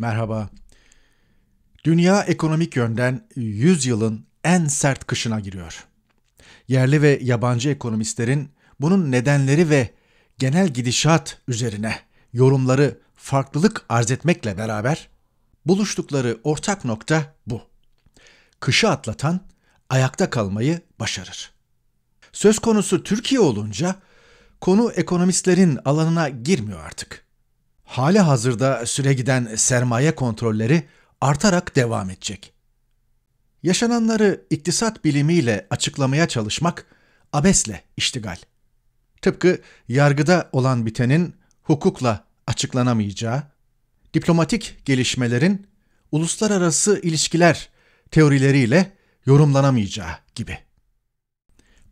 Merhaba. Dünya ekonomik yönden 100 yılın en sert kışına giriyor. Yerli ve yabancı ekonomistlerin bunun nedenleri ve genel gidişat üzerine yorumları farklılık arz etmekle beraber buluştukları ortak nokta bu. Kışı atlatan ayakta kalmayı başarır. Söz konusu Türkiye olunca konu ekonomistlerin alanına girmiyor artık. Hali hazırda süre giden sermaye kontrolleri artarak devam edecek. Yaşananları iktisat bilimiyle açıklamaya çalışmak abesle iştigal. Tıpkı yargıda olan bitenin hukukla açıklanamayacağı, diplomatik gelişmelerin uluslararası ilişkiler teorileriyle yorumlanamayacağı gibi.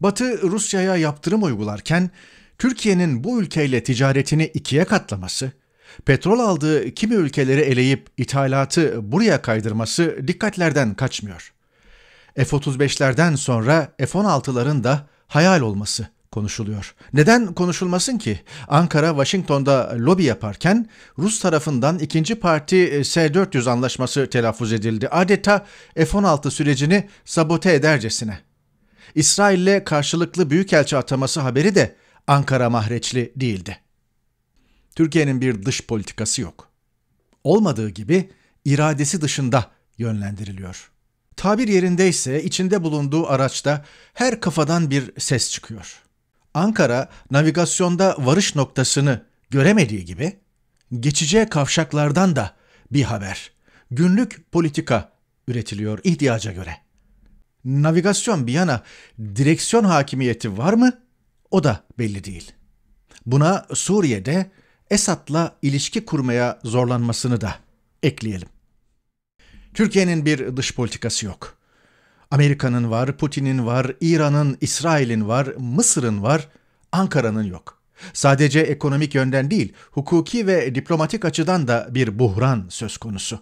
Batı Rusya'ya yaptırım uygularken Türkiye'nin bu ülkeyle ticaretini ikiye katlaması, Petrol aldığı kimi ülkeleri eleyip ithalatı buraya kaydırması dikkatlerden kaçmıyor. F-35'lerden sonra F-16'ların da hayal olması konuşuluyor. Neden konuşulmasın ki? Ankara, Washington'da lobi yaparken Rus tarafından ikinci parti e, S-400 anlaşması telaffuz edildi. Adeta F-16 sürecini sabote edercesine. İsrail'le karşılıklı büyükelçi ataması haberi de Ankara mahreçli değildi. Türkiye'nin bir dış politikası yok. Olmadığı gibi iradesi dışında yönlendiriliyor. Tabir yerindeyse içinde bulunduğu araçta her kafadan bir ses çıkıyor. Ankara navigasyonda varış noktasını göremediği gibi geçeceği kavşaklardan da bir haber. Günlük politika üretiliyor ihtiyaca göre. Navigasyon bir yana direksiyon hakimiyeti var mı? O da belli değil. Buna Suriye'de Esad'la ilişki kurmaya zorlanmasını da ekleyelim. Türkiye'nin bir dış politikası yok. Amerika'nın var, Putin'in var, İran'ın, İsrail'in var, Mısır'ın var, Ankara'nın yok. Sadece ekonomik yönden değil, hukuki ve diplomatik açıdan da bir buhran söz konusu.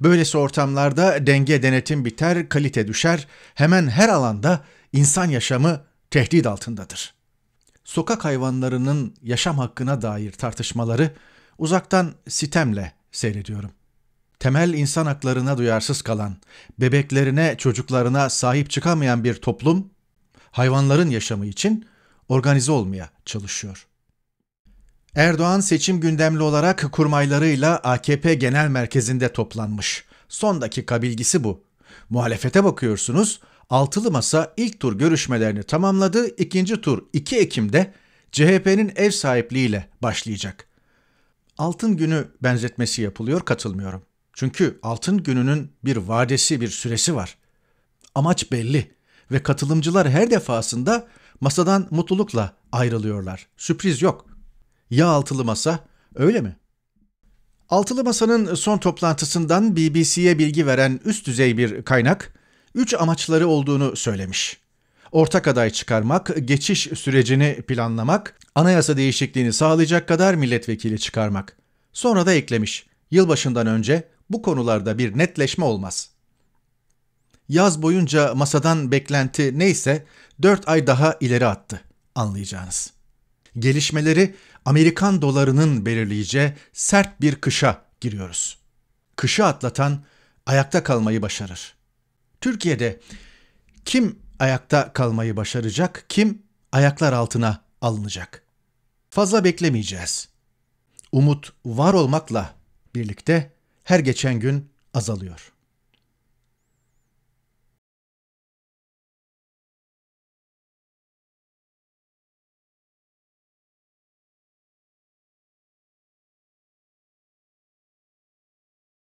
Böylesi ortamlarda denge denetim biter, kalite düşer, hemen her alanda insan yaşamı tehdit altındadır sokak hayvanlarının yaşam hakkına dair tartışmaları uzaktan sitemle seyrediyorum. Temel insan haklarına duyarsız kalan, bebeklerine, çocuklarına sahip çıkamayan bir toplum hayvanların yaşamı için organize olmaya çalışıyor. Erdoğan seçim gündemli olarak kurmaylarıyla AKP Genel Merkezi'nde toplanmış. Son dakika bilgisi bu. Muhalefete bakıyorsunuz, Altılı Masa ilk tur görüşmelerini tamamladı. İkinci tur 2 Ekim'de CHP'nin ev sahipliğiyle başlayacak. Altın günü benzetmesi yapılıyor katılmıyorum. Çünkü altın gününün bir vadesi bir süresi var. Amaç belli ve katılımcılar her defasında masadan mutlulukla ayrılıyorlar. Sürpriz yok. Ya altılı masa öyle mi? Altılı Masa'nın son toplantısından BBC'ye bilgi veren üst düzey bir kaynak, üç amaçları olduğunu söylemiş. Ortak aday çıkarmak, geçiş sürecini planlamak, anayasa değişikliğini sağlayacak kadar milletvekili çıkarmak. Sonra da eklemiş, yılbaşından önce bu konularda bir netleşme olmaz. Yaz boyunca masadan beklenti neyse 4 ay daha ileri attı anlayacağınız. Gelişmeleri Amerikan dolarının belirleyeceği sert bir kışa giriyoruz. Kışı atlatan ayakta kalmayı başarır. Türkiye'de kim ayakta kalmayı başaracak, kim ayaklar altına alınacak? Fazla beklemeyeceğiz. Umut var olmakla birlikte her geçen gün azalıyor.